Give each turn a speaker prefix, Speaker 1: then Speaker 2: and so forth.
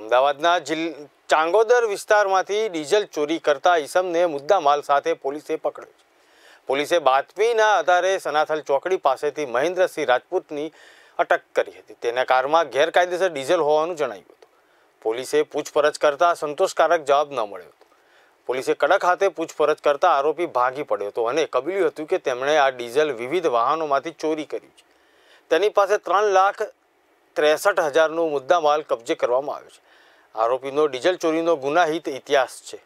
Speaker 1: અમદાવાદના જિલ ચાંગોદર વિસ્તારમાંથી ડીઝલ ચોરી કરતા ઈસમને મુદ્દામાલ સાથે પોલીસે પકડ્યો છે પોલીસે બાતમીના આધારે સનાથલ ચોકડી પાસેથી મહેન્દ્રસિંહ રાજપૂતની અટક કરી હતી તેના કારમાં ગેરકાયદેસર ડીઝલ હોવાનું જણાવ્યું હતું પોલીસે પૂછપરછ કરતા સંતોષકારક જવાબ ન મળ્યો હતો પોલીસે કડક હાથે પૂછપરછ કરતા આરોપી ભાગી પડ્યો હતો અને કબીલ્યું હતું કે તેમણે આ ડીઝલ વિવિધ વાહનોમાંથી ચોરી કર્યું છે તેની પાસે ત્રણ લાખ ત્રેસઠ હજારનું મુદ્દામાલ કબજે કરવામાં આવ્યો છે આરોપીનો ડીઝલ ચોરીનો ગુનાહિત ઇતિહાસ છે